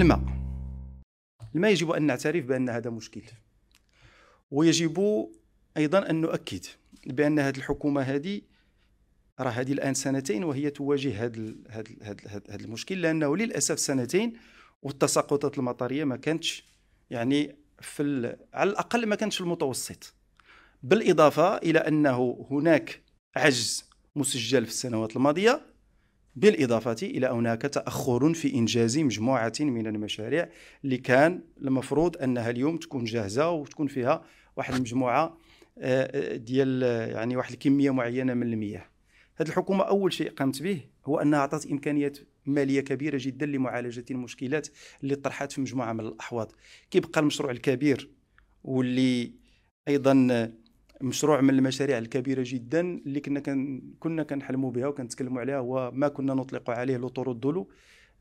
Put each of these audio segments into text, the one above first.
الماء الماء يجب أن نعترف بأن هذا مشكل ويجب أيضا أن نؤكد بأن هذه الحكومة هذه راه هذه الآن سنتين وهي تواجه هذا المشكل لأنه للأسف سنتين والتساقطات المطرية ما كانتش يعني في على الأقل ما كانتش في المتوسط بالإضافة إلى أنه هناك عجز مسجل في السنوات الماضية بالإضافة إلى هناك تأخر في إنجاز مجموعة من المشاريع اللي كان المفروض أنها اليوم تكون جاهزة وتكون فيها واحد المجموعة آه، آه، ديال يعني واحد الكمية معينة من المياه هذه الحكومة أول شيء قامت به هو أنها أعطت إمكانيات مالية كبيرة جدا لمعالجة المشكلات اللي طرحت في مجموعة من الأحواض كيبقى المشروع الكبير واللي أيضا مشروع من المشاريع الكبيره جدا اللي كنا كن كنا كنحلموا بها وكنتكلموا عليها هو ما كنا نطلق عليه لطرود دولو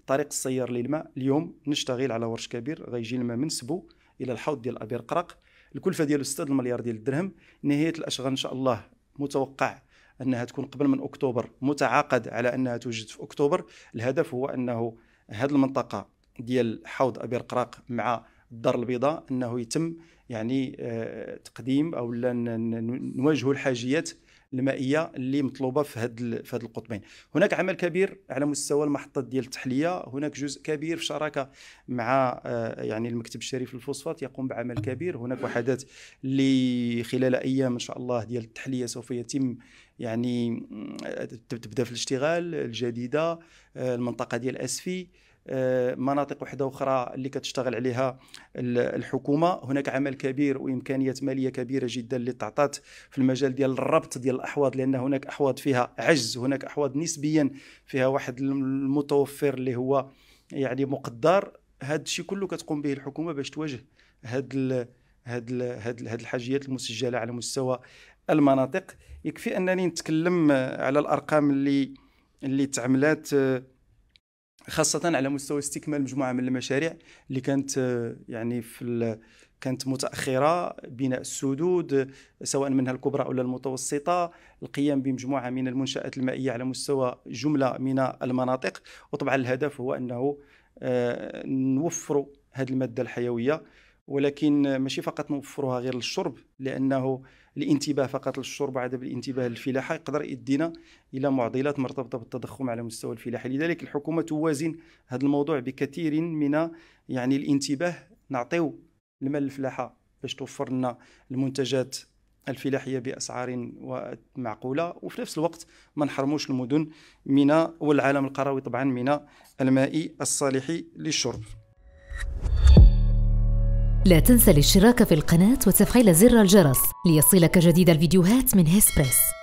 طريق السيار للماء اليوم نشتغل على ورش كبير غيجي الماء من سبو الى الحوض ديال ابير قرق الكلفه ديالو 6 المليار ديال الدرهم نهايه الاشغال ان شاء الله متوقع انها تكون قبل من اكتوبر متعاقد على انها توجد في اكتوبر الهدف هو انه هذه المنطقه ديال حوض ابير قرق مع الدار البيضاء انه يتم يعني آه، تقديم او نواجه الحاجيات المائيه اللي مطلوبه في هذا في هذا القطبين هناك عمل كبير على مستوى المحطات ديال التحليه هناك جزء كبير في شراكه مع آه، يعني المكتب الشريف للفوسفات يقوم بعمل كبير هناك وحدات اللي خلال ايام ان شاء الله ديال التحليه سوف يتم يعني آه، تبدا في الاشتغال الجديده المنطقه ديال اسفي آه، مناطق وحده اخرى اللي كتشتغل عليها الحكومه هناك عمل كبير وامكانيات ماليه كبيره جدا اللي تعطات في المجال ديال الربط ديال الاحواض لان هناك احواض فيها عجز هناك احواض نسبيا فيها واحد المتوفر اللي هو يعني مقدر هذا الشيء كله كتقوم به الحكومه باش تواجه هاد هاد هاد هاد الحاجيات المسجله على مستوى المناطق يكفي انني نتكلم على الارقام اللي اللي تعملات آه، خاصه على مستوى استكمال مجموعه من المشاريع اللي كانت آه، يعني في كانت متاخره بناء السدود سواء منها الكبرى او المتوسطه القيام بمجموعه من المنشات المائيه على مستوى جمله من المناطق وطبعا الهدف هو انه آه، نوفر هذه الماده الحيويه ولكن ماشي فقط نوفروها غير للشرب لانه الانتباه فقط للشرب وعدم الانتباه للفلاحه يقدر يؤدينا الى معضلات مرتبطه بالتضخم على مستوى الفلاحه لذلك الحكومه توازن هذا الموضوع بكثير من يعني الانتباه نعطيو المال للفلاحه باش توفر لنا المنتجات الفلاحيه باسعار معقوله وفي نفس الوقت ما نحرموش المدن من والعالم القروي طبعا من الماء الصالح للشرب لا تنسى الاشتراك في القناة وتفعيل زر الجرس ليصلك جديد الفيديوهات من هسبريس